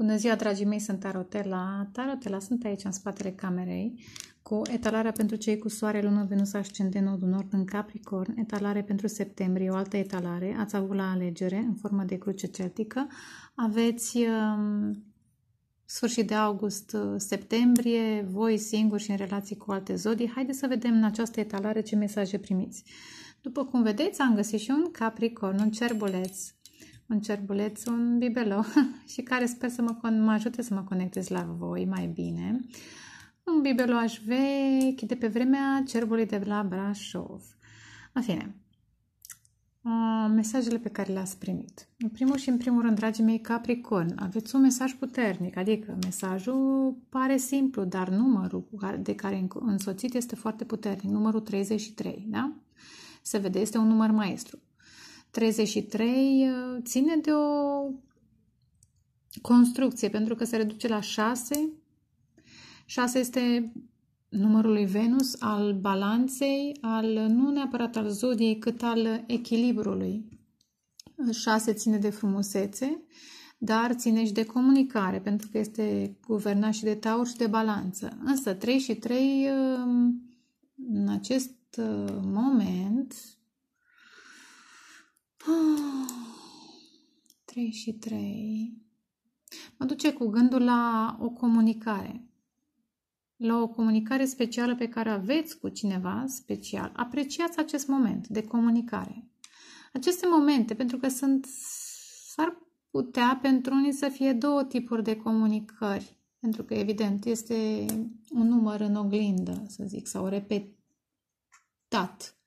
Bună ziua, dragii mei, sunt Tarotela. Tarotela, sunt aici în spatele camerei cu etalarea pentru cei cu soare, lună, venus, ascendent, nodul nord în Capricorn, etalare pentru septembrie, o altă etalare, ați avut la alegere în formă de cruce celtică. Aveți um, sfârșit de august, uh, septembrie, voi singuri și în relații cu alte zodii. Haideți să vedem în această etalare ce mesaje primiți. După cum vedeți, am găsit și un Capricorn, un cerbuleț, un cerbuleț, un bibelou și care sper să mă, mă ajute să mă conectez la voi mai bine. Un bibeloaș vechi de pe vremea cerbului de la Brașov. În fine, mesajele pe care le-ați primit. În primul și în primul rând, dragii mei Capricorn, aveți un mesaj puternic, adică mesajul pare simplu, dar numărul de care însoțit este foarte puternic, numărul 33, da? Se vede, este un număr maestru. 33 uh, ține de o construcție, pentru că se reduce la 6. 6 este numărul lui Venus, al balanței, al nu neapărat al zodiei, cât al echilibrului. 6 ține de frumusețe, dar ține și de comunicare, pentru că este guvernat și de taur și de balanță. Însă 3 și 3 um, în acest uh, moment 3 și 3 mă duce cu gândul la o comunicare. La o comunicare specială pe care aveți cu cineva special. Apreciați acest moment de comunicare. Aceste momente, pentru că sunt, s-ar putea pentru unii să fie două tipuri de comunicări. Pentru că, evident, este un număr în oglindă, să zic, sau repetat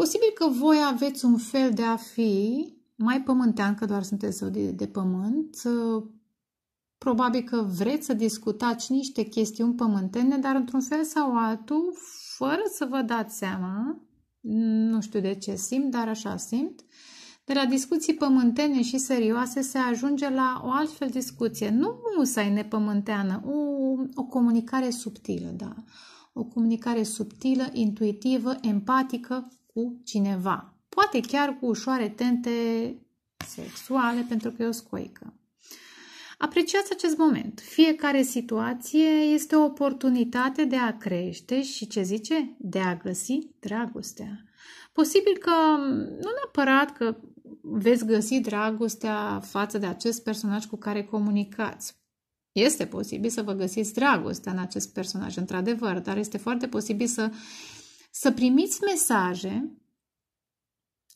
Posibil că voi aveți un fel de a fi mai pământean, că doar sunteți zodii de, de pământ. Probabil că vreți să discutați niște chestiuni pământene, dar într-un fel sau altul, fără să vă dați seama, nu știu de ce simt, dar așa simt, de la discuții pământene și serioase se ajunge la o altfel discuție. Nu musai nepământeană, o, o comunicare subtilă, da. O comunicare subtilă, intuitivă, empatică, cu cineva. Poate chiar cu ușoare tente sexuale, pentru că e o scoică. Apreciați acest moment. Fiecare situație este o oportunitate de a crește și, ce zice, de a găsi dragostea. Posibil că, mm, nu neapărat că veți găsi dragostea față de acest personaj cu care comunicați. Este posibil să vă găsiți dragostea în acest personaj, într-adevăr, dar este foarte posibil să să primiți mesaje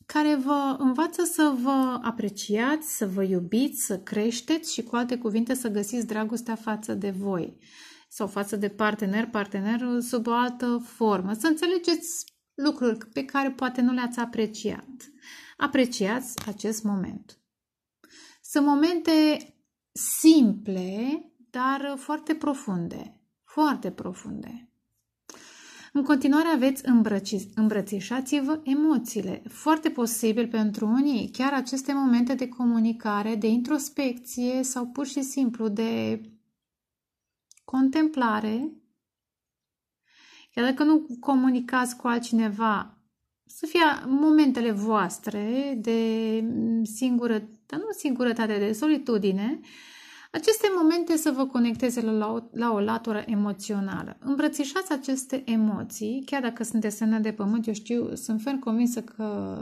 care vă învață să vă apreciați, să vă iubiți, să creșteți și cu alte cuvinte să găsiți dragostea față de voi sau față de partener, partenerul sub o altă formă. Să înțelegeți lucruri pe care poate nu le-ați apreciat. Apreciați acest moment. Sunt momente simple, dar foarte profunde. Foarte profunde. În continuare aveți îmbrăci, îmbrățișați-vă emoțiile. Foarte posibil pentru unii chiar aceste momente de comunicare, de introspecție sau pur și simplu de contemplare. Iar dacă nu comunicați cu altcineva, să fie momentele voastre de singură, dar nu singurătate, de solitudine, uh, aceste momente să vă conecteze la o, la o latură emoțională. Îmbrățișați aceste emoții, chiar dacă sunteți semnat de pământ, eu știu, sunt ferm convinsă că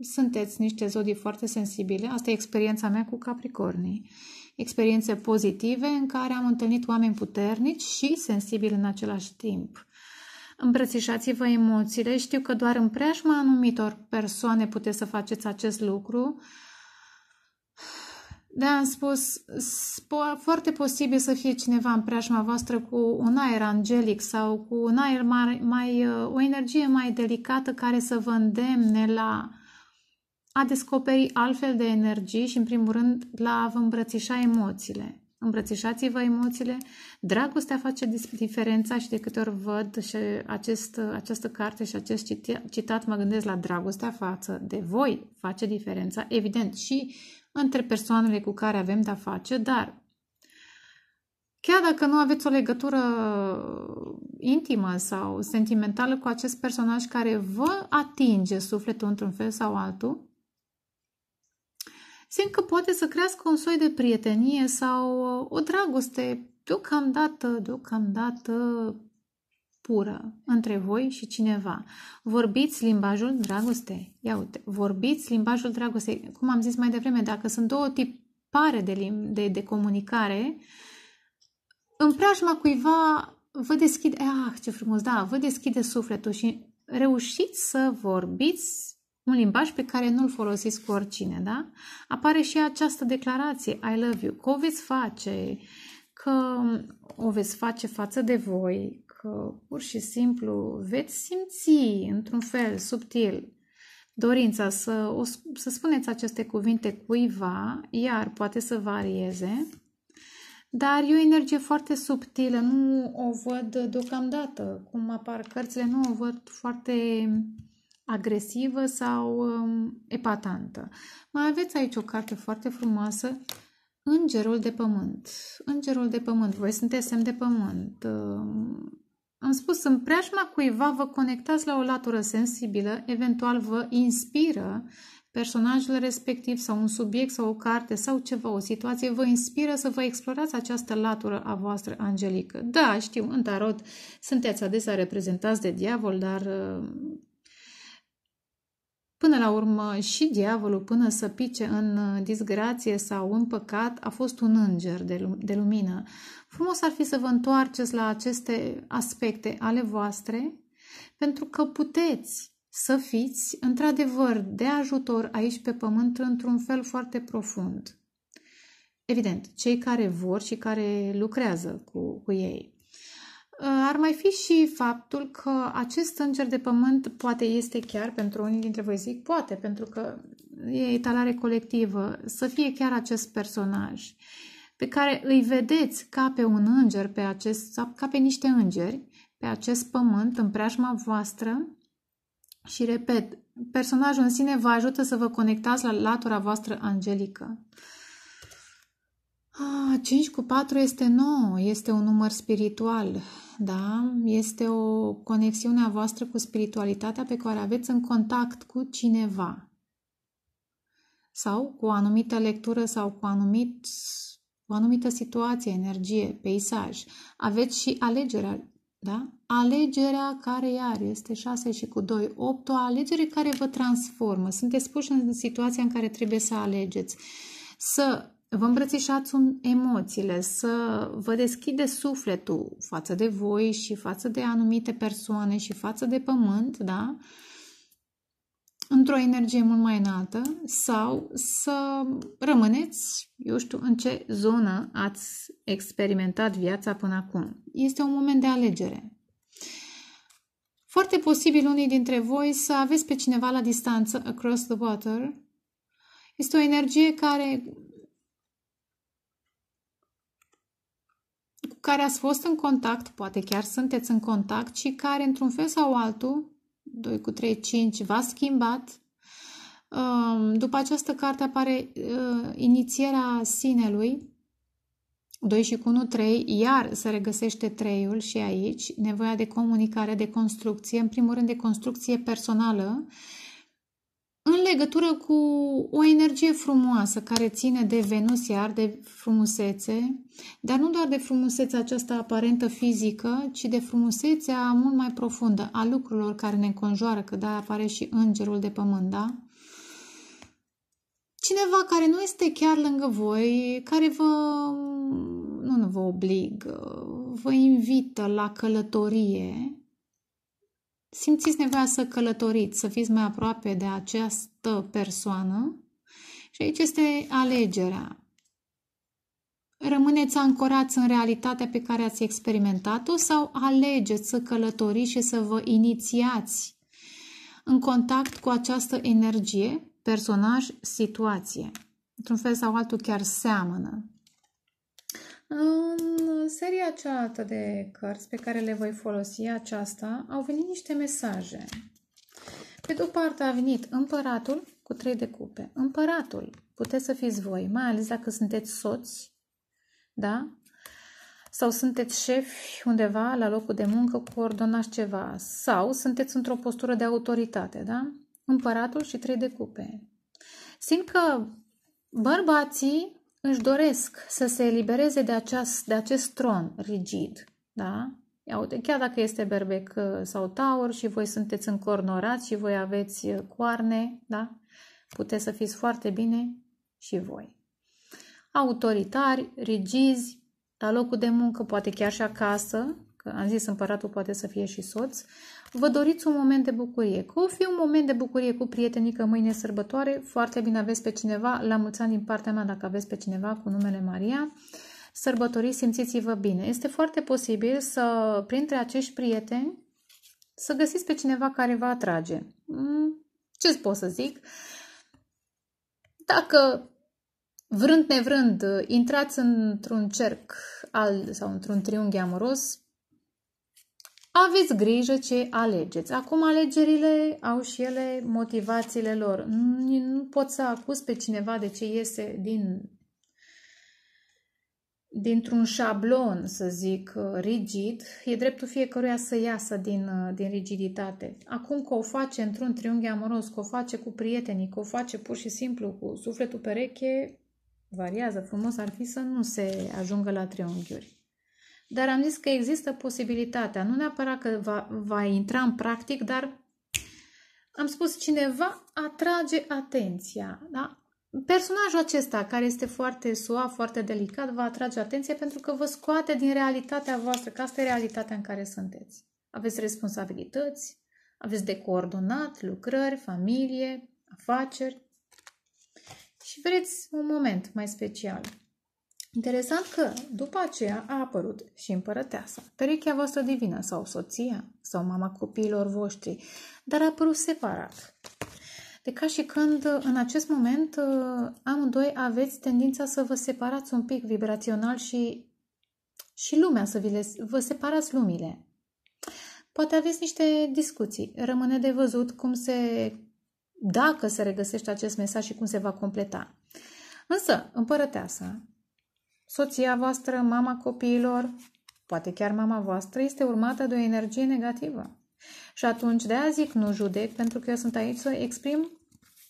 sunteți niște zodii foarte sensibile. Asta e experiența mea cu Capricornii. Experiențe pozitive în care am întâlnit oameni puternici și sensibili în același timp. Îmbrățișați-vă emoțiile. Știu că doar în preajma anumitor persoane puteți să faceți acest lucru. Uh, de da, am spus, spo- foarte posibil să fie cineva în preajma voastră cu un aer angelic sau cu un aer mai, mai, uh, o energie mai delicată care să vă îndemne la a descoperi altfel de energii și, în primul rând, la a vă îmbrățișa emoțiile. Îmbrățișați-vă emoțiile. Dragostea face diferența și de câte ori văd și acest, această carte și acest citat, mă gândesc la dragostea față de voi face diferența. Evident, și între persoanele cu care avem de-a face, dar chiar dacă nu aveți o legătură intimă sau sentimentală cu acest personaj care vă atinge sufletul într-un fel sau altul, simt că poate să crească un soi de prietenie sau o dragoste deocamdată, deocamdată pură între voi și cineva. Vorbiți limbajul dragostei. Ia uite, vorbiți limbajul dragostei. Cum am zis mai devreme, dacă sunt două tipare de, lim- de, de comunicare, în preajma cuiva vă deschide, ah, ce frumos, da, vă deschide sufletul și reușiți să vorbiți un limbaj pe care nu-l folosiți cu oricine, da? Apare și această declarație, I love you, că o veți face, că o veți face față de voi, că pur și simplu veți simți într-un fel subtil dorința să, o, să spuneți aceste cuvinte cuiva, iar poate să varieze, dar e o energie foarte subtilă, nu o văd deocamdată, cum apar cărțile, nu o văd foarte agresivă sau um, epatantă. Mai aveți aici o carte foarte frumoasă, Îngerul de Pământ. Îngerul de Pământ, voi sunteți semn de pământ. Um, am spus, în preajma cuiva vă conectați la o latură sensibilă, eventual vă inspiră personajul respectiv sau un subiect sau o carte sau ceva, o situație, vă inspiră să vă explorați această latură a voastră angelică. Da, știu, în tarot sunteți adesea reprezentați de diavol, dar uh, până la urmă și diavolul, până să pice în uh, disgrație sau în păcat, a fost un înger de lumină frumos ar fi să vă întoarceți la aceste aspecte ale voastre, pentru că puteți să fiți, într-adevăr, de ajutor aici pe pământ într-un fel foarte profund. Evident, cei care vor și care lucrează cu, cu ei. Uh, ar mai fi și faptul că acest înger de pământ poate este chiar, pentru unii dintre voi zic, poate, pentru că e etalare colectivă, să fie chiar acest personaj. Uh, pe care îi vedeți ca pe un înger, pe acest, sau ca pe niște îngeri, pe acest pământ, în preajma voastră. Și repet, personajul în sine vă ajută să vă conectați la latura voastră angelică. 5 ah, cu 4 este 9, este un număr spiritual, da? Este o conexiune a voastră cu spiritualitatea pe care aveți în contact cu cineva sau cu o anumită lectură sau cu anumit o anumită situație, energie, peisaj. Aveți și alegerea, da? Alegerea care iar este 6 și cu 2, 8, o alegere care vă transformă. Sunteți puși în situația în care trebuie să alegeți. Să vă îmbrățișați în emoțiile, să vă deschide sufletul față de voi și față de anumite persoane și față de pământ, da? Uh, într-o energie mult mai înaltă sau să rămâneți, eu știu, în ce zonă ați experimentat viața până acum. Este un moment de alegere. Foarte posibil unii dintre voi să aveți pe cineva la distanță, across the water. Este o energie care cu care ați fost în contact, poate chiar sunteți în contact și care într-un fel sau altul 2 cu 3, 5 v-a schimbat. Um, după această carte apare uh, inițierea sinelui, 2 și cu 1, 3, iar se regăsește 3-ul și aici, nevoia de comunicare, de construcție, în primul rând de construcție personală, în legătură cu o energie frumoasă care ține de Venus, iar de frumusețe, dar nu doar de frumusețea aceasta aparentă fizică, ci de frumusețea mult mai profundă a lucrurilor care ne înconjoară, că da, apare și îngerul de pământ, da? Cineva care nu este chiar lângă voi, care vă, nu, nu vă obligă, vă invită la călătorie, simțiți nevoia să călătoriți, să fiți mai aproape de această persoană. Și aici este alegerea. Rămâneți ancorați în realitatea pe care ați experimentat-o sau alegeți să călătoriți și să vă inițiați în contact cu această energie, personaj, situație. Într-un fel sau altul chiar seamănă. În seria aceasta de cărți pe care le voi folosi aceasta, au venit niște mesaje. Pe de o parte a venit împăratul cu trei de cupe. Împăratul, puteți să fiți voi, mai ales dacă sunteți soți, da? Sau sunteți șefi undeva la locul de muncă, coordonați ceva. Sau sunteți într-o postură de autoritate, da? Împăratul și trei de cupe. Simt că bărbații își doresc să se elibereze de, aceast, de acest tron rigid, da? Ia uite, chiar dacă este berbec uh, sau taur și voi sunteți încornorați și voi aveți uh, coarne, da? Puteți să fiți foarte bine și voi. Autoritari, rigizi, la locul de muncă, poate chiar și acasă, că am zis împăratul poate să fie și soț, vă doriți un moment de bucurie. Că o fi un moment de bucurie cu prietenii, că mâine sărbătoare, foarte bine aveți pe cineva, la mulți ani din partea mea dacă aveți pe cineva cu numele Maria, sărbătoriți, simțiți-vă bine. Este foarte posibil să, printre acești prieteni, să găsiți pe cineva care vă atrage. Mm, ce pot să zic? Dacă vrând nevrând intrați într-un cerc al, sau într-un triunghi amoros, aveți grijă ce alegeți. Acum alegerile au și ele motivațiile lor. Nu pot să acuz pe cineva de ce iese din, dintr-un șablon, să zic, uh, rigid. E dreptul fiecăruia să iasă din, uh, din rigiditate. Acum că o face într-un triunghi amoros, că o face cu prietenii, că o face pur și simplu cu sufletul pereche, variază frumos, ar fi să nu se ajungă la triunghiuri dar am zis că există posibilitatea. Nu neapărat că va, va intra în practic, dar am spus cineva atrage atenția. Da? Personajul acesta, care este foarte suav, foarte delicat, va atrage atenția pentru că vă scoate din realitatea voastră, că asta e realitatea în care sunteți. Aveți responsabilități, aveți de coordonat lucrări, familie, afaceri și vreți un moment mai special. Interesant că după aceea a apărut și împărăteasa, perechea voastră divină sau soția sau mama copiilor voștri, dar a apărut separat. De ca și când în acest moment amândoi aveți tendința să vă separați un pic vibrațional și, și lumea, să vi le, vă separați lumile. Poate aveți niște discuții. Rămâne de văzut cum se, dacă se regăsește acest mesaj și cum se va completa. Însă, împărăteasa soția voastră, mama copiilor, poate chiar mama voastră, este urmată de o energie negativă. Și atunci de aia zic nu judec, pentru că eu sunt aici să exprim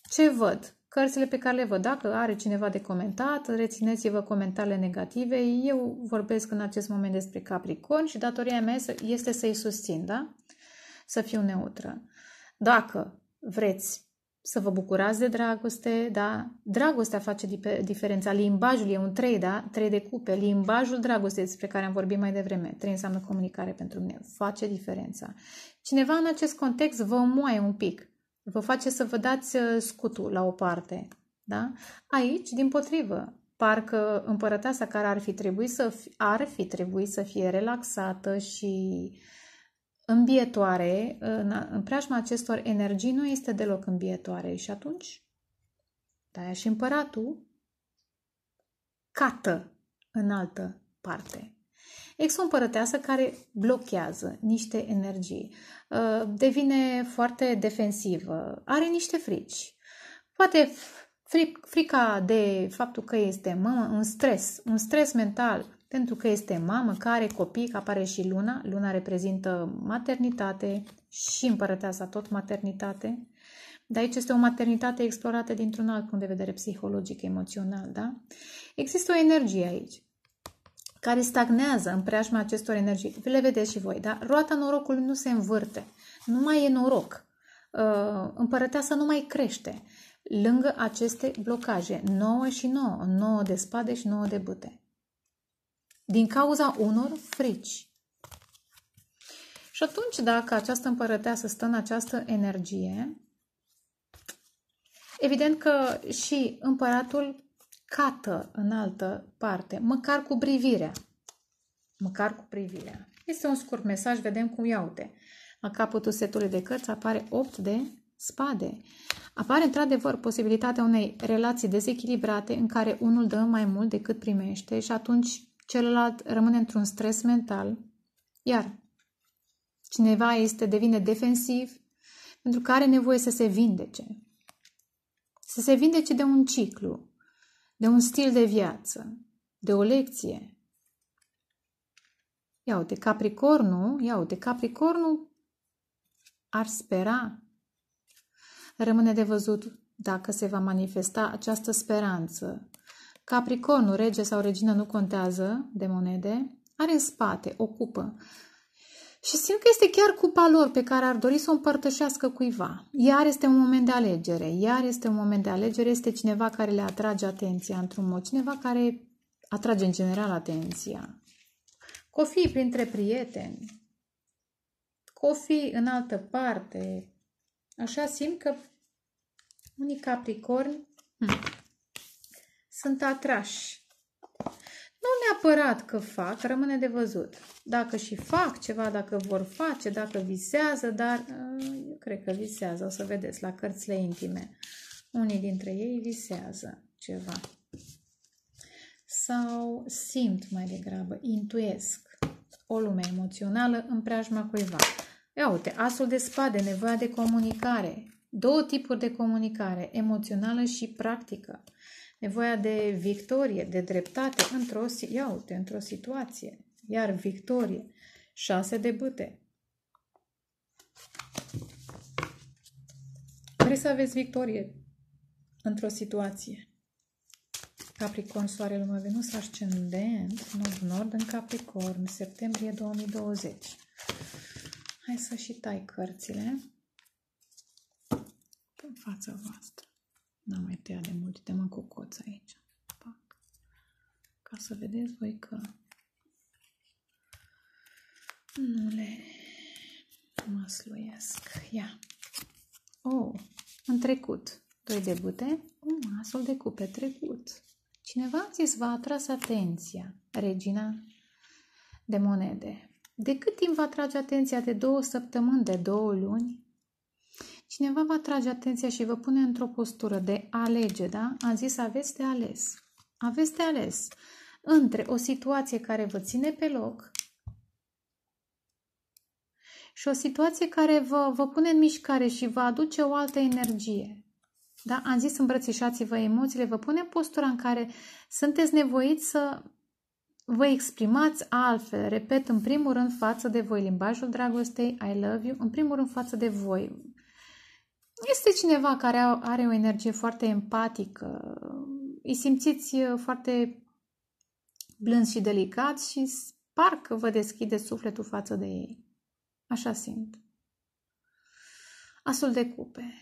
ce văd, cărțile pe care le văd. Dacă are cineva de comentat, rețineți-vă comentariile negative. Eu vorbesc în acest moment despre Capricorn și datoria mea este să-i susțin, da? Să fiu neutră. Dacă vreți să vă bucurați de dragoste, da? Dragostea face diferența. Limbajul e un trei, da? Trei de cupe. Limbajul dragostei despre care am vorbit mai devreme. Trei înseamnă comunicare pentru mine. Face diferența. Cineva în acest context vă moaie un pic. Vă face să vă dați uh, scutul la o parte, da? Aici, din potrivă, parcă împărăteasa care ar fi trebuit să, fi, ar fi trebuit să fie relaxată și uh, îmbietoare, în preajma acestor energii, nu este deloc îmbietoare. Și atunci, de și împăratul cată în altă parte. Ex o împărăteasă care blochează niște energii, ă, devine foarte defensivă, are niște frici. Poate frica de faptul că este mama un stres, un stres mental, pentru că este mamă care are copii, că apare și luna. Luna reprezintă maternitate și împărăteasa tot maternitate. Dar aici este o maternitate explorată dintr-un alt punct de vedere psihologic, emoțional, da? Există o energie aici care stagnează în preajma acestor energii. Le vedeți și voi, da? Roata norocului nu se învârte. Nu mai e noroc. Uh, împărăteasa nu mai crește lângă aceste blocaje. 9 și 9. 9 de spade și 9 de bute din cauza unor frici. Și atunci, dacă această împărăteasă stă în această energie, evident că și împăratul cată în altă parte, măcar cu privirea. Măcar cu privirea. Este un scurt mesaj, vedem cum iaute. La capătul setului de cărți apare 8 de spade. Apare într-adevăr posibilitatea unei relații dezechilibrate în care unul dă mai mult decât primește și atunci celălalt rămâne într-un stres mental, iar cineva este, devine defensiv, pentru că are nevoie să se vindece. Să se vindece de un ciclu, de un stil de viață, de o lecție. Ia uite, Capricornul, ia uite, Capricornul ar spera. Rămâne de văzut dacă se va manifesta această speranță Capricornul, rege sau regină, nu contează de monede, are în spate o cupă și simt că este chiar cupa lor pe care ar dori să o împărtășească cuiva. Iar este un moment de alegere. Iar este un moment de alegere. Este cineva care le atrage atenția într-un mod. Cineva care atrage în general atenția. Cofii printre prieteni. Cofii în altă parte. Așa simt că unii capricorni... Hmm, sunt atrași. Nu neapărat că fac, rămâne de văzut. Dacă și fac ceva, dacă vor face, dacă visează, dar uh, eu cred că visează, o să vedeți la cărțile intime. Unii dintre ei visează ceva. Sau simt mai degrabă, intuiesc o lume emoțională în preajma cuiva. Ia uite, asul de spade, nevoia de comunicare. Două tipuri de comunicare, emoțională și practică nevoia de victorie, de dreptate într-o, ia uite, într-o situație. Iar victorie, șase de bâte. Trebuie să aveți victorie într-o situație. Capricorn, Soarele, Luna, Venus, Ascendent, Nord, Nord în Capricorn, septembrie 2020. Hai să și tai cărțile în fața voastră. N-am mai tăiat de mult, uite-mă cu coț aici. Pac. Ca să vedeți voi că nu le măsluiesc. Ia. Oh, în trecut. Doi debute, un oh, asul de cupe trecut. Cineva a zis, v-a atras atenția, regina de monede. De cât timp va atrage atenția? De două săptămâni, de două luni? cineva va trage atenția și vă pune într-o postură de alege, da? Am zis aveți de ales. Aveți de ales între o situație care vă ține pe loc și o situație care vă, vă pune în mișcare și vă aduce o altă energie. Da? Am zis îmbrățișați-vă emoțiile, vă pune în postura în care sunteți nevoiți să vă exprimați altfel, repet, în primul rând față de voi, limbajul dragostei, I love you, în primul rând față de voi este cineva care are o energie foarte empatică, îi simțiți uh, foarte blând și delicat și parcă vă deschide sufletul față de ei. Așa simt. Asul de cupe.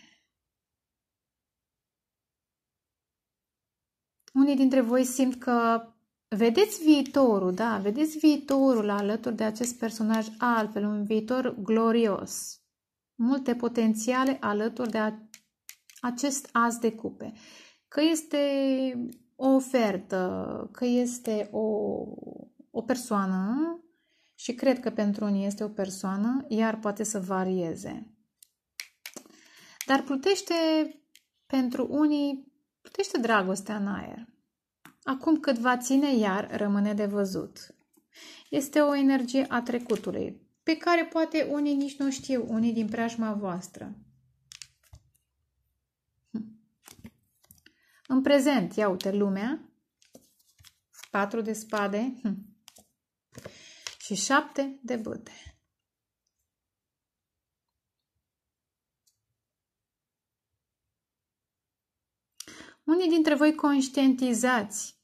Unii dintre voi simt că vedeți viitorul, da, vedeți viitorul alături de acest personaj altfel, un viitor glorios multe potențiale alături de acest as de cupe. Că este o ofertă, că este o, o persoană și cred că pentru unii este o persoană, iar poate să varieze. Dar plutește pentru unii, plutește dragostea în aer. Acum cât va ține iar, rămâne de văzut. Este o energie a trecutului, pe care poate unii nici nu știu, unii din preajma voastră. Hm. În prezent, ia uite, lumea, patru de spade hm, și șapte de bâte. Unii dintre voi conștientizați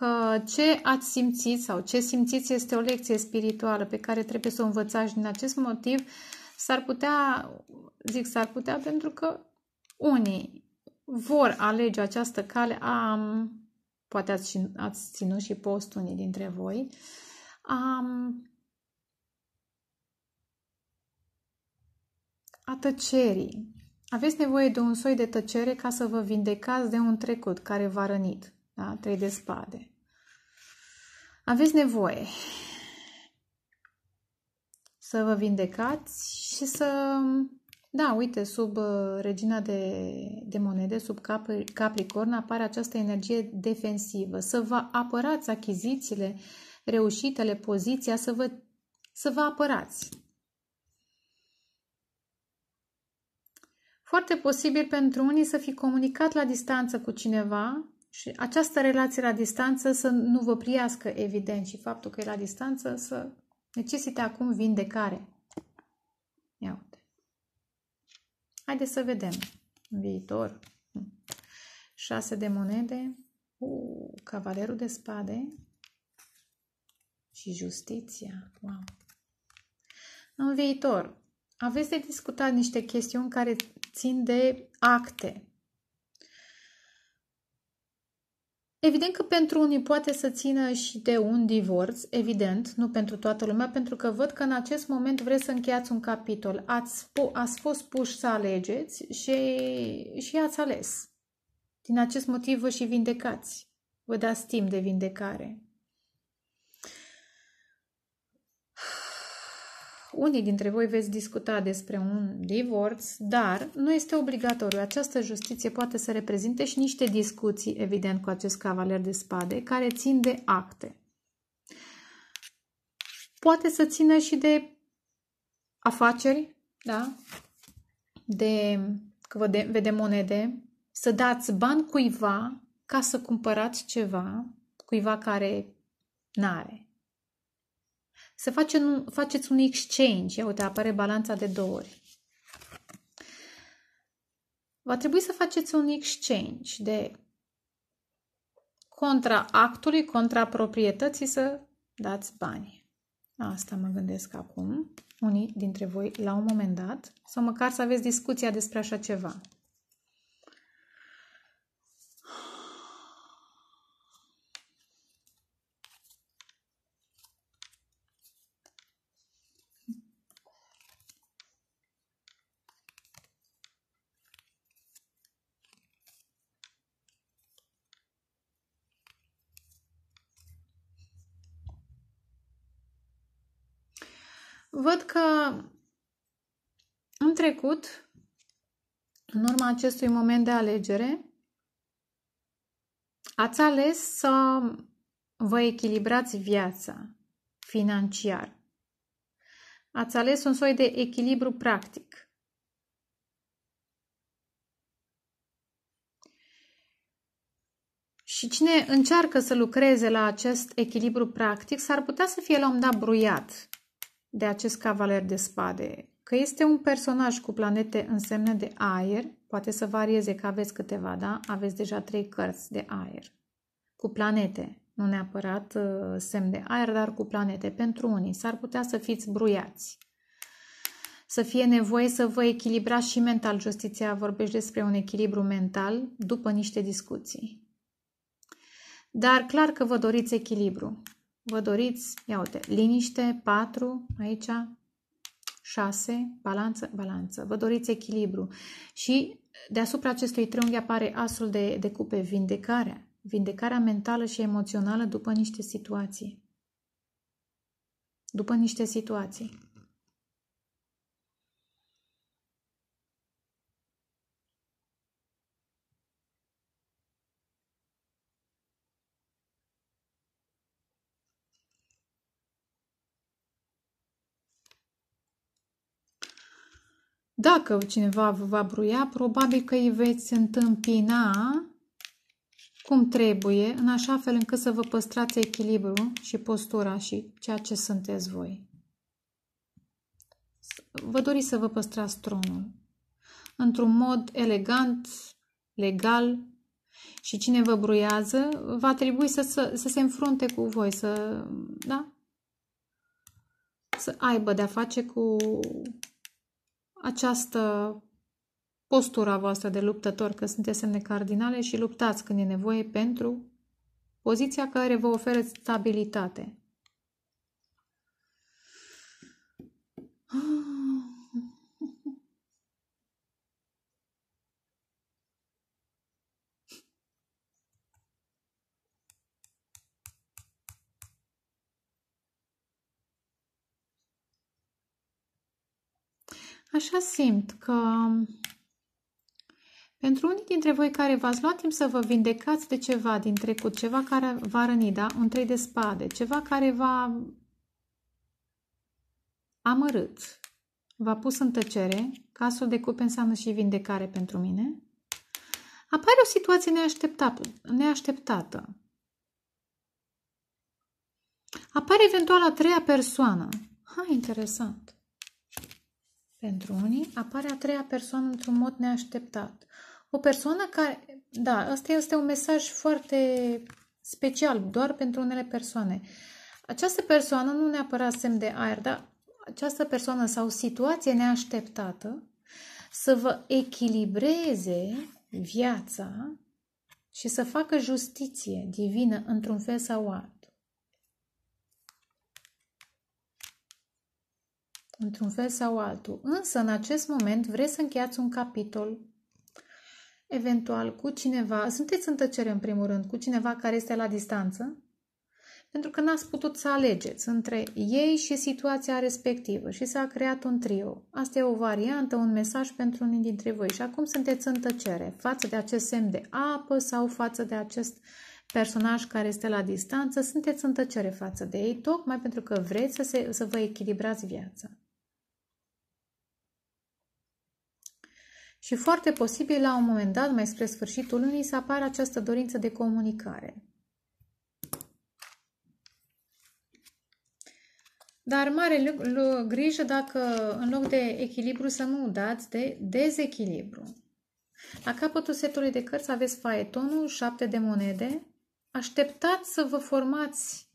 că ce ați simțit sau ce simțiți este o lecție spirituală pe care trebuie să o învățați din acest motiv s-ar putea, zic s-ar putea pentru că unii vor alege această cale a, poate ați, ați ținut și post unii dintre voi, a, a tăcerii. Aveți nevoie de un soi de tăcere ca să vă vindecați de un trecut care v-a rănit. Da? Trei de spade. Aveți nevoie să vă vindecați și să... Da, uite, sub uh, regina de, de monede, sub Capricorn, apare această energie defensivă. Să vă apărați achizițiile, reușitele, poziția, să vă, să vă apărați. Foarte posibil pentru unii să fi comunicat la distanță cu cineva și această relație la distanță să nu vă priască, evident, și faptul că e la distanță să necesite acum vindecare. Ia uite. Haideți să vedem în viitor. Hm. Șase de monede, uh, cavalerul de spade și justiția. Wow! În viitor, aveți de discutat niște chestiuni care țin de acte, Evident că pentru unii poate să țină și de un divorț, evident, nu pentru toată lumea, pentru că văd că în acest moment vreți să încheiați un capitol. Ați, ați fost puși să alegeți și, și ați ales. Din acest motiv vă și vindecați. Vă dați timp de vindecare. Unii dintre voi veți discuta despre un divorț, dar nu este obligatoriu. Această justiție poate să reprezinte și niște discuții, evident, cu acest cavaler de spade, care țin de acte. Poate să țină și de afaceri, da? de, că vedem monede, să dați bani cuiva ca să cumpărați ceva, cuiva care n-are să face, nu, faceți un exchange. Ia uite, apare balanța de două ori. Va trebui să faceți un exchange de contra actului, contra proprietății să dați bani. Asta mă gândesc acum, unii dintre voi la un moment dat, sau măcar să aveți discuția despre așa ceva. văd că în trecut, în urma acestui moment de alegere, ați ales să vă echilibrați viața financiar. Ați ales un soi de echilibru practic. Și cine încearcă să lucreze la acest echilibru practic s-ar putea să fie la un dat bruiat de acest cavaler de spade, că este un personaj cu planete în semne de aer, poate să varieze că aveți câteva, da? Aveți deja trei cărți de aer cu planete, nu neapărat uh, semn de aer, dar cu planete. Pentru unii s-ar putea să fiți bruiați, să fie nevoie să vă echilibrați și mental. Justiția vorbește despre un echilibru mental după niște discuții. Dar clar că vă doriți echilibru vă doriți, ia uite, liniște, 4, aici, 6, balanță, balanță. Vă doriți echilibru. Și deasupra acestui triunghi apare asul de, de cupe, vindecarea. Vindecarea mentală și emoțională după niște situații. După niște situații. Dacă cineva vă va bruia, probabil că îi veți întâmpina cum trebuie, în așa fel încât să vă păstrați echilibru și postura și ceea ce sunteți voi. Vă doriți să vă păstrați tronul într-un mod elegant, legal și cine vă bruiază va trebui să, să, să se înfrunte cu voi, să, da? să aibă de-a face cu această postura voastră de luptător, că sunteți semne cardinale și luptați când e nevoie pentru poziția care vă oferă stabilitate. Ah. Așa simt că pentru unii dintre voi care v-ați luat timp să vă vindecați de ceva din trecut, ceva care v-a rănit, da? un trei de spade, ceva care v-a amărât, v-a pus în tăcere, casul de cupe înseamnă și vindecare pentru mine, apare o situație neașteptată, neașteptată. Apare eventual a treia persoană. Ha, interesant pentru unii, apare a treia persoană într-un mod neașteptat. O persoană care, da, ăsta este un mesaj foarte special, doar pentru unele persoane. Această persoană, nu neapărat semn de aer, dar această persoană sau situație neașteptată să vă echilibreze viața și să facă justiție divină într-un fel sau alt. într-un fel sau altul. Însă, în acest moment, vreți să încheiați un capitol, eventual cu cineva, sunteți în tăcere în primul rând, cu cineva care este la distanță, pentru că n-ați putut să alegeți între ei și situația respectivă și s-a creat un trio. Asta e o variantă, un mesaj pentru unii dintre voi și acum sunteți în tăcere față de acest semn de apă sau față de acest personaj care este la distanță, sunteți în tăcere față de ei, tocmai pentru că vreți să, se, să vă echilibrați viața. Și foarte posibil, la un moment dat, mai spre sfârșitul lunii, să apară această dorință de comunicare. Dar mare grijă dacă în loc de echilibru să nu dați de dezechilibru. La capătul setului de cărți aveți faetonul, șapte de monede. Așteptați să vă formați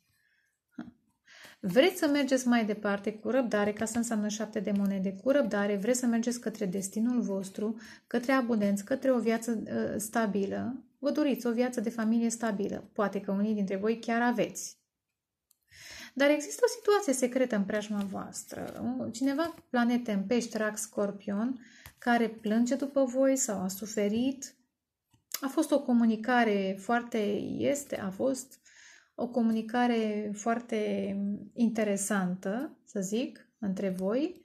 Vreți să mergeți mai departe cu răbdare, ca să înseamnă șapte de monede, cu răbdare, vreți să mergeți către destinul vostru, către abundență, către o viață uh, stabilă. Vă doriți o viață de familie stabilă. Poate că unii dintre voi chiar aveți. Dar există o situație secretă în preajma voastră. Cineva planete în pești, rac, scorpion, care plânge după voi sau a suferit. A fost o comunicare foarte este, a fost o comunicare foarte interesantă, să zic, între voi.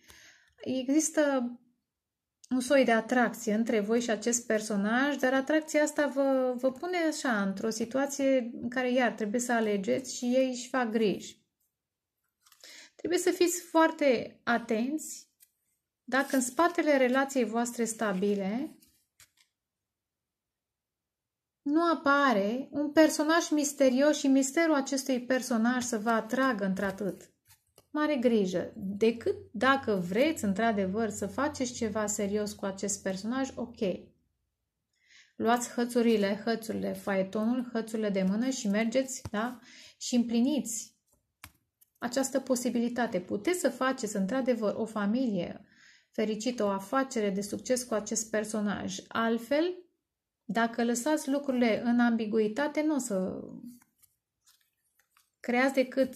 Există un soi de atracție între voi și acest personaj, dar atracția asta vă, vă pune așa, într-o situație în care, iar, trebuie să alegeți și ei își fac griji. Trebuie să fiți foarte atenți dacă în spatele relației voastre stabile nu apare un personaj misterios și misterul acestui personaj să vă atragă într-atât. Mare grijă, decât dacă vreți într-adevăr să faceți ceva serios cu acest personaj, ok. Luați hățurile, hățurile, faetonul, hățurile de mână și mergeți, da? Și împliniți această posibilitate. Puteți să faceți într-adevăr o familie fericită, o afacere de succes cu acest personaj. Altfel, dacă lăsați lucrurile în ambiguitate, nu o să creați decât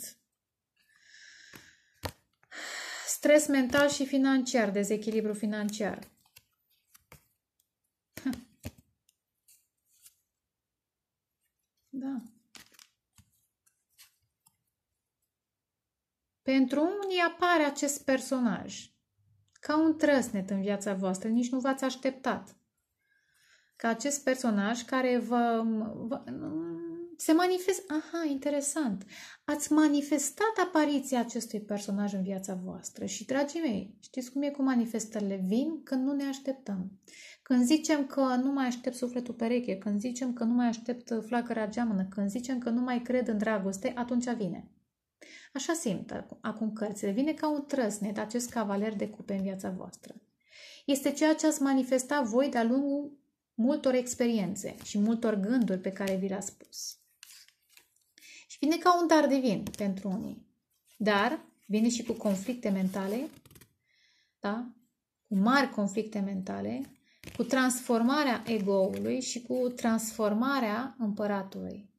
stres mental și financiar, dezechilibru financiar. Da. Pentru unii apare acest personaj ca un trăsnet în viața voastră, nici nu v-ați așteptat ca acest personaj care vă, vă se manifestă. Aha, interesant. Ați manifestat apariția acestui personaj în viața voastră și, dragii mei, știți cum e cu manifestările? Vin când nu ne așteptăm. Când zicem că nu mai aștept sufletul pereche, când zicem că nu mai aștept flacăra geamănă, când zicem că nu mai cred în dragoste, atunci vine. Așa simt acum cărțile. Vine ca un trăsnet acest cavaler de cupe în viața voastră. Este ceea ce ați manifestat voi de-a lungul multor experiențe și multor gânduri pe care vi le-a spus. Și vine ca un dar divin pentru unii, dar vine și cu conflicte mentale, da? cu mari conflicte mentale, cu transformarea egoului și cu transformarea împăratului.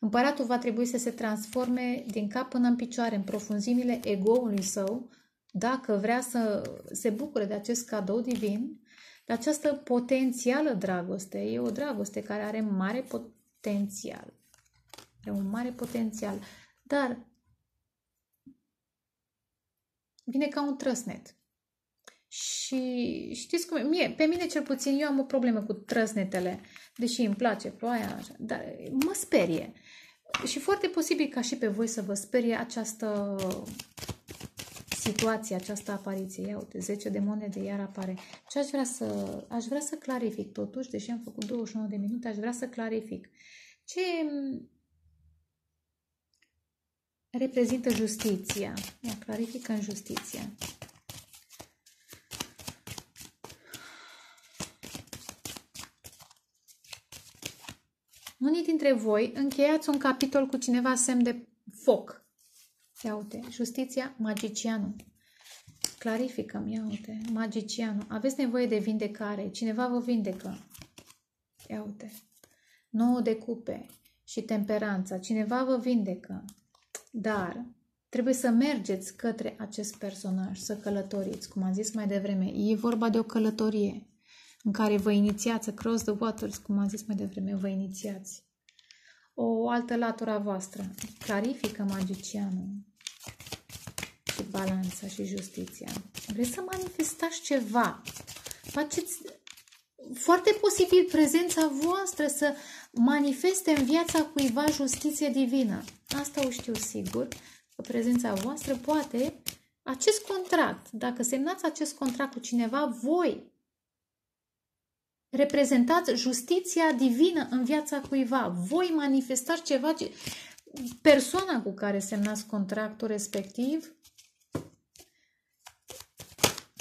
Împăratul va trebui să se transforme din cap până în picioare, în profunzimile egoului său, dacă vrea să se bucure de acest cadou divin această potențială dragoste e o dragoste care are mare potențial. Are un mare potențial. Dar vine ca un trăsnet. Și știți cum e? Mie, pe mine cel puțin, eu am o problemă cu trăsnetele, deși îmi place ploaia, așa, dar mă sperie. Și foarte posibil ca și pe voi să vă sperie această situație, această apariție. Ia uite, 10 de monede iar apare. Ce aș vrea să, aș vrea să clarific totuși, deși am făcut 29 de minute, aș vrea să clarific. Ce reprezintă justiția? Ia, clarifică în justiția. Unii dintre voi încheiați un capitol cu cineva semn de foc Ia uite, justiția magicianul. Clarificăm, ia uite, magicianul. Aveți nevoie de vindecare, cineva vă vindecă. Ia uite, nouă de cupe și temperanța, cineva vă vindecă. Dar trebuie să mergeți către acest personaj, să călătoriți, cum am zis mai devreme. E vorba de o călătorie în care vă inițiați, cross the waters, cum am zis mai devreme, vă inițiați o altă latura voastră. Clarifică magicianul și balanța și justiția. Vreți să manifestați ceva. Faceți foarte posibil prezența voastră să manifeste în viața cuiva justiție divină. Asta o știu sigur, că prezența voastră poate acest contract, dacă semnați acest contract cu cineva, voi reprezentați justiția divină în viața cuiva. Voi manifestați ceva, ce... persoana cu care semnați contractul respectiv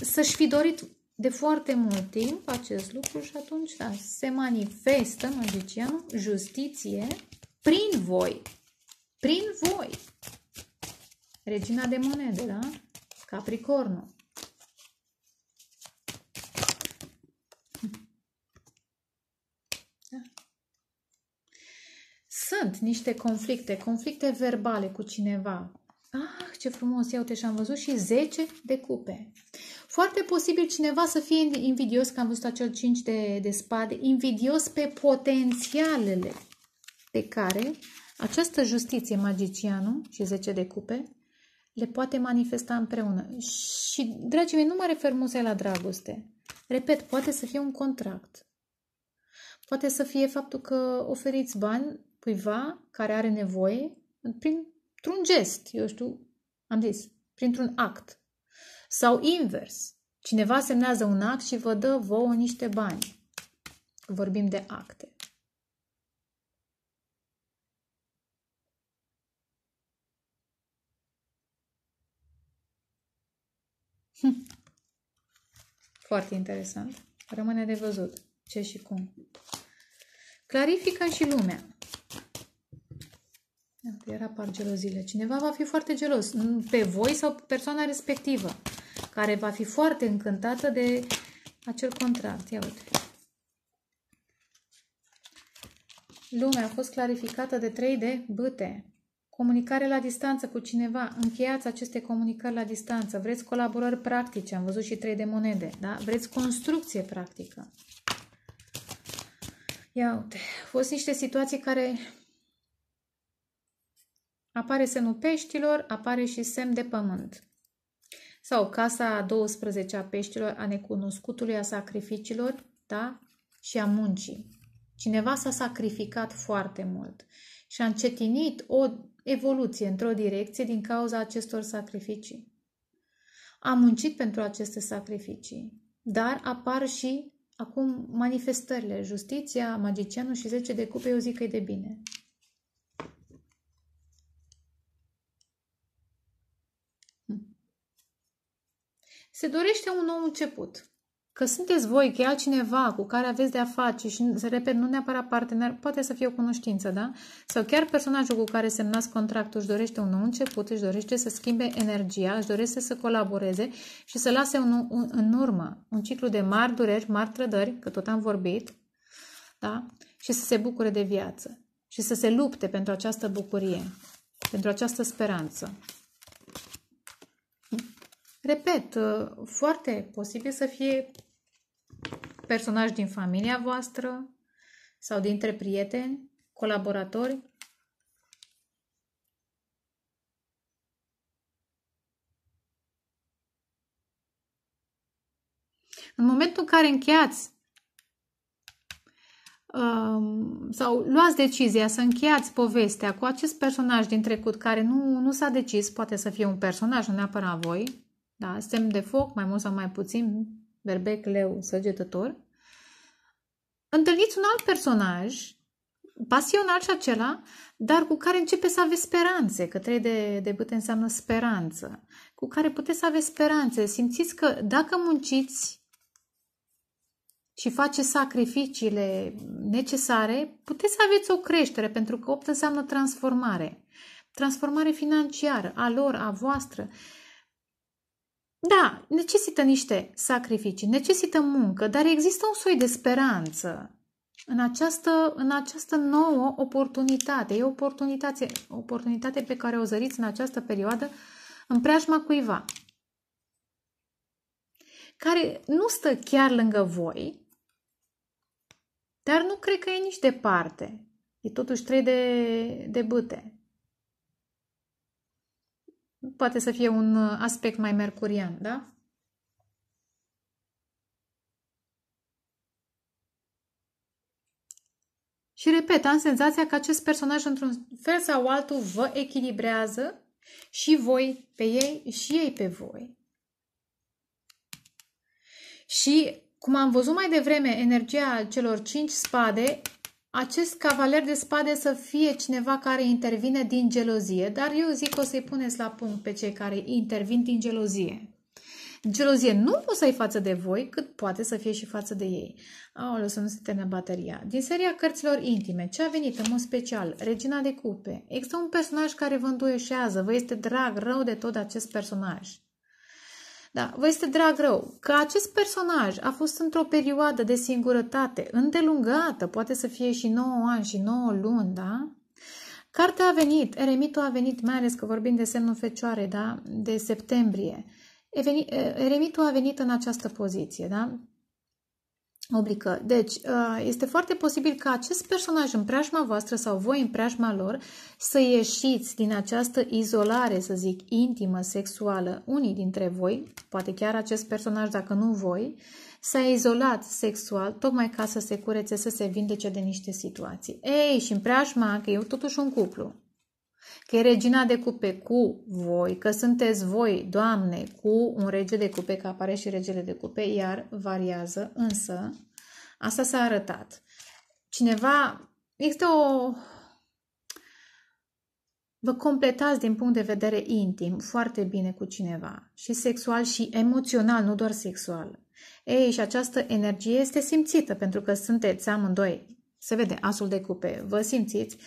să-și fi dorit de foarte mult timp acest lucru și atunci da, se manifestă ziceam, justiție prin voi. Prin voi. Regina de monede, da? Capricornul. sunt niște conflicte, conflicte verbale cu cineva. Ah, ce frumos, iau-te și am văzut și 10 de cupe. Foarte posibil cineva să fie invidios, că am văzut acel 5 de, de spade, invidios pe potențialele pe care această justiție magicianu și 10 de cupe le poate manifesta împreună. Și, dragii mei, nu mă refer musai la dragoste. Repet, poate să fie un contract. Poate să fie faptul că oferiți bani cuiva care are nevoie printr-un gest, eu știu, am zis, printr-un act. Sau invers, cineva semnează un act și vă dă vouă niște bani. Vorbim de acte. Hm. Foarte interesant. Rămâne de văzut ce și cum. Clarifică și lumea. Iată, par apar geloziile. Cineva va fi foarte gelos pe voi sau pe persoana respectivă, care va fi foarte încântată de acel contract. Ia uite. Lumea a fost clarificată de 3 de băte. Comunicare la distanță cu cineva. Încheiați aceste comunicări la distanță. Vreți colaborări practice. Am văzut și 3 de monede. Da? Vreți construcție practică. Ia uite. Au fost niște situații care Apare semnul peștilor, apare și semn de pământ. Sau casa a 12-a peștilor, a necunoscutului, a sacrificiilor da? și a muncii. Cineva s-a sacrificat foarte mult și a încetinit o evoluție într-o direcție din cauza acestor sacrificii. A muncit pentru aceste sacrificii, dar apar și acum manifestările, justiția, magicianul și 10 de cupe, eu zic că e de bine. Se dorește un nou început. Că sunteți voi, că e altcineva cu care aveți de-a face și, să repet, nu neapărat partener, poate să fie o cunoștință, da? Sau chiar personajul cu care semnați contractul își dorește un nou început, își dorește să schimbe energia, își dorește să colaboreze și să lase un, un, în urmă un ciclu de mari dureri, mari trădări, că tot am vorbit, da? Și să se bucure de viață și să se lupte pentru această bucurie, pentru această speranță. Repet, uh, foarte posibil să fie personaj din familia voastră sau dintre prieteni, colaboratori. În momentul în care încheiați um, sau luați decizia să încheiați povestea cu acest personaj din trecut care nu, nu s-a decis, poate să fie un personaj, nu neapărat voi, da? semn de foc, mai mult sau mai puțin, berbec, leu, săgetător, întâlniți un alt personaj, pasional și acela, dar cu care începe să aveți speranțe, că trei de, de bâte înseamnă speranță, cu care puteți să aveți speranțe. Simțiți că dacă munciți și faceți sacrificiile necesare, puteți să aveți o creștere, pentru că opt înseamnă transformare. Transformare financiară, a lor, a voastră. Uh, da, necesită niște sacrificii, necesită muncă, dar există un soi de speranță în această, în această nouă oportunitate. E o oportunitate, oportunitate pe care o zăriți în această perioadă în preajma cuiva care nu stă chiar lângă voi, dar nu cred că e nici departe. E totuși trei de, de bâte poate să fie un uh, aspect mai mercurian, da? Și repet, am senzația că acest personaj într-un fel sau altul vă echilibrează și voi pe ei și ei pe voi. Și cum am văzut mai devreme, energia celor cinci spade acest cavaler de spade să fie cineva care intervine din gelozie, dar eu zic că o să-i puneți la punct pe cei care intervin din gelozie. Gelozie nu o să-i față de voi, cât poate să fie și față de ei. Aoleu, să nu se termine bateria. Din seria cărților intime, ce a venit în mod special? Regina de cupe. Există un personaj care vă înduieșează, vă este drag, rău de tot acest personaj. Da, vă este drag rău că acest personaj a fost într-o perioadă de singurătate îndelungată, poate să fie și 9 ani și 9 luni, da? Cartea a venit, eremitul a venit, mai ales că vorbim de semnul fecioare, da? De septembrie. Eremitul a venit în această poziție, da? oblică. Deci, uh, este foarte posibil ca acest personaj în preajma voastră sau voi în preajma lor să ieșiți din această izolare, să zic, intimă, sexuală. Unii dintre voi, poate chiar acest personaj, dacă nu voi, s-a izolat sexual tocmai ca să se curețe, să se vindece de niște situații. Ei, și în preajma, că eu totuși un cuplu, că e regina de cupe cu voi, că sunteți voi, doamne, cu un rege de cupe, că apare și regele de cupe, iar variază, însă asta s-a arătat. Cineva, există o... Vă completați din punct de vedere intim foarte bine cu cineva și sexual și emoțional, nu doar sexual. Ei, și această energie este simțită pentru că sunteți amândoi, se vede asul de cupe, vă simțiți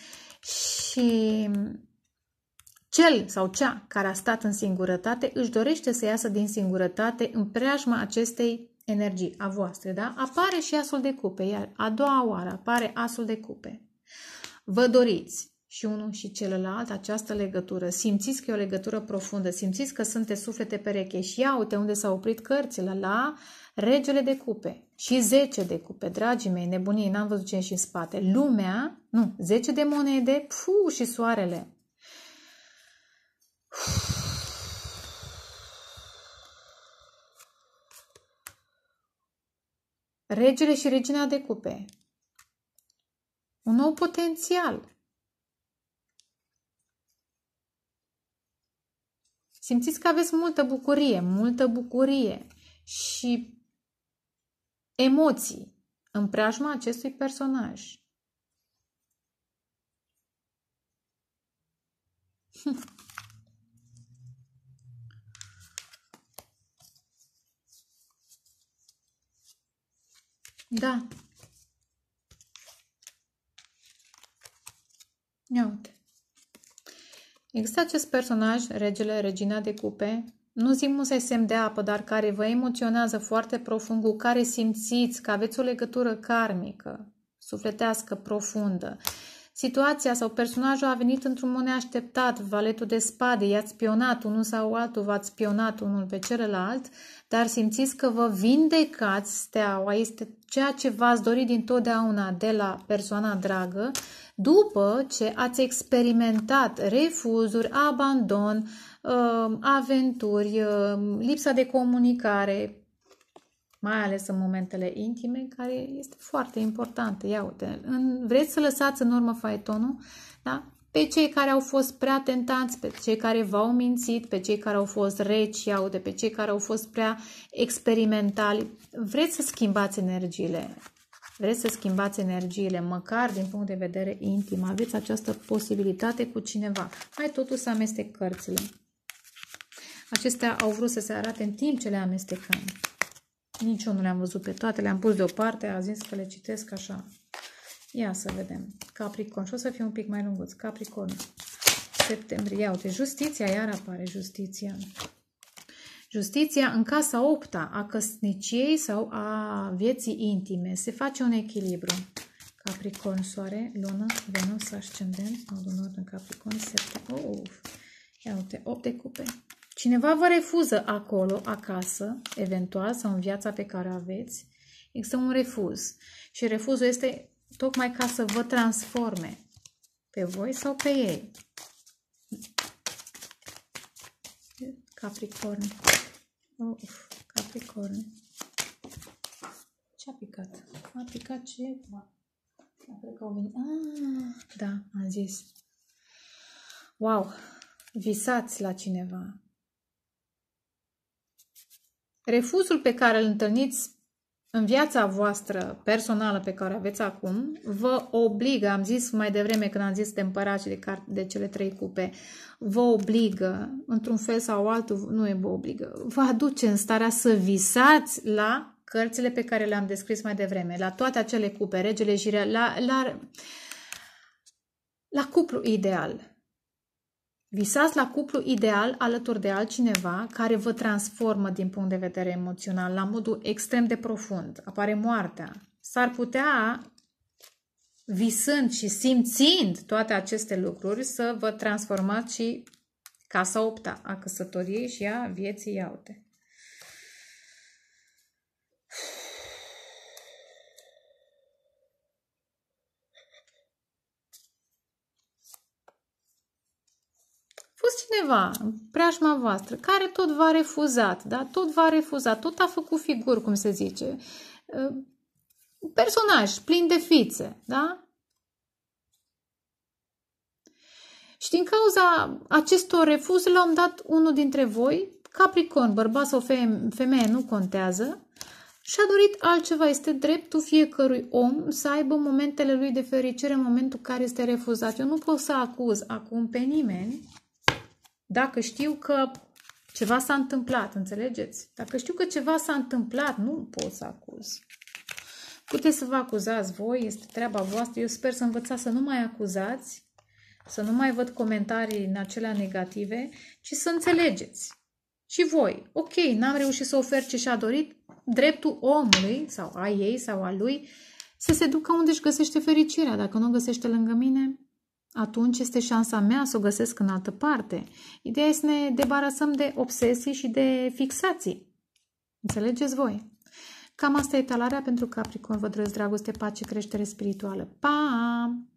și cel sau cea care a stat în singurătate își dorește să iasă din singurătate în preajma acestei energii a voastre, da? Apare și asul de cupe, iar a doua oară apare asul de cupe. Vă doriți și unul și celălalt această legătură. Simțiți că e o legătură profundă, simțiți că sunteți suflete pereche și ia uite unde s-au oprit cărțile, la regele de cupe și 10 de cupe, dragii mei, nebunii, n-am văzut ce și în spate. Lumea, nu, 10 de monede, puu și soarele. Regele și regina de cupe. Un nou potențial. Simțiți că aveți multă bucurie, multă bucurie și emoții în preajma acestui personaj. Da. Ia uite. Există acest personaj, regele, regina de cupe, nu zic să semn de apă, dar care vă emoționează foarte profund, cu care simțiți că aveți o legătură karmică, sufletească, profundă. Situația sau personajul a venit într-un mod neașteptat, valetul de spade, i-ați spionat unul sau altul, v-ați spionat unul pe celălalt, dar simțiți că vă vindecați steaua, este ceea ce v-ați dorit dintotdeauna de la persoana dragă, după ce ați experimentat refuzuri, abandon, uh, aventuri, uh, lipsa de comunicare, mai ales în momentele intime, care este foarte importantă. Ia uite, în, vreți să lăsați în urmă faetonul, da? pe cei care au fost prea tentați, pe cei care v-au mințit, pe cei care au fost reci, ia uite, pe cei care au fost prea experimentali. Vreți să schimbați energiile vreți să schimbați energiile, măcar din punct de vedere intim, aveți această posibilitate cu cineva. Hai totuși să amestec cărțile. Acestea au vrut să se arate în timp ce le amestecăm. Nici eu nu le-am văzut pe toate, le-am pus deoparte, a zis că le citesc așa. Ia să vedem. Capricorn. Și o să fie un pic mai lunguț. Capricorn. Septembrie. Ia uite, justiția, iar apare justiția. Justiția în casa opta a căsniciei sau a vieții intime. Se face un echilibru. Capricorn, Soare, Lună, Venus, Ascendent, Nodul Nord în Capricorn, Septembrie. Oh, ia uite, 8 de cupe. Cineva vă refuză acolo, acasă, eventual, sau în viața pe care o aveți. Există un refuz. Și refuzul este tocmai ca să vă transforme pe voi sau pe ei. Capricorn. Oh, uf, Capricorn. Ce a picat? A picat ce? Da, cred că au venit. Ah, da, am zis. Wow! Visați la cineva refuzul pe care îl întâlniți în viața voastră personală pe care o aveți acum, vă obligă, am zis mai devreme când am zis de împărați de, de cele trei cupe, vă obligă, într-un fel sau altul, nu e vă obligă, vă aduce în starea să visați la cărțile pe care le-am descris mai devreme, la toate acele cupe, regele, jirea, la, la, la cuplu ideal. Visați la cuplu ideal alături de altcineva care vă transformă din punct de vedere emoțional la modul extrem de profund. Apare moartea. S-ar putea, visând și simțind toate aceste lucruri, să vă transformați și casa opta a căsătoriei și a vieții iaute. cineva, preajma voastră, care tot v-a refuzat, da? tot v-a refuzat, tot a făcut figuri, cum se zice, uh, personaj plin de fițe, da? Și din cauza acestor refuzuri l-am dat unul dintre voi, Capricorn, bărbat sau femeie, nu contează, și a dorit altceva. Este dreptul fiecărui om să aibă momentele lui de fericire în momentul care este refuzat. Eu nu pot să acuz acum pe nimeni dacă știu că ceva s-a întâmplat, înțelegeți? Dacă știu că ceva s-a întâmplat, nu pot să acuz. Puteți să vă acuzați voi, este treaba voastră. Eu sper să învățați să nu mai acuzați, să nu mai văd comentarii în acelea negative, ci să înțelegeți. Și voi, ok, n-am reușit să ofer ce și-a dorit, dreptul omului sau a ei sau a lui să se ducă unde își găsește fericirea. Dacă nu o găsește lângă mine, atunci este șansa mea să o găsesc în altă parte. Ideea este să ne debarasăm de obsesii și de fixații. Înțelegeți voi? Cam asta e talarea pentru Capricorn. Vă doresc dragoste, pace, creștere spirituală. Pa!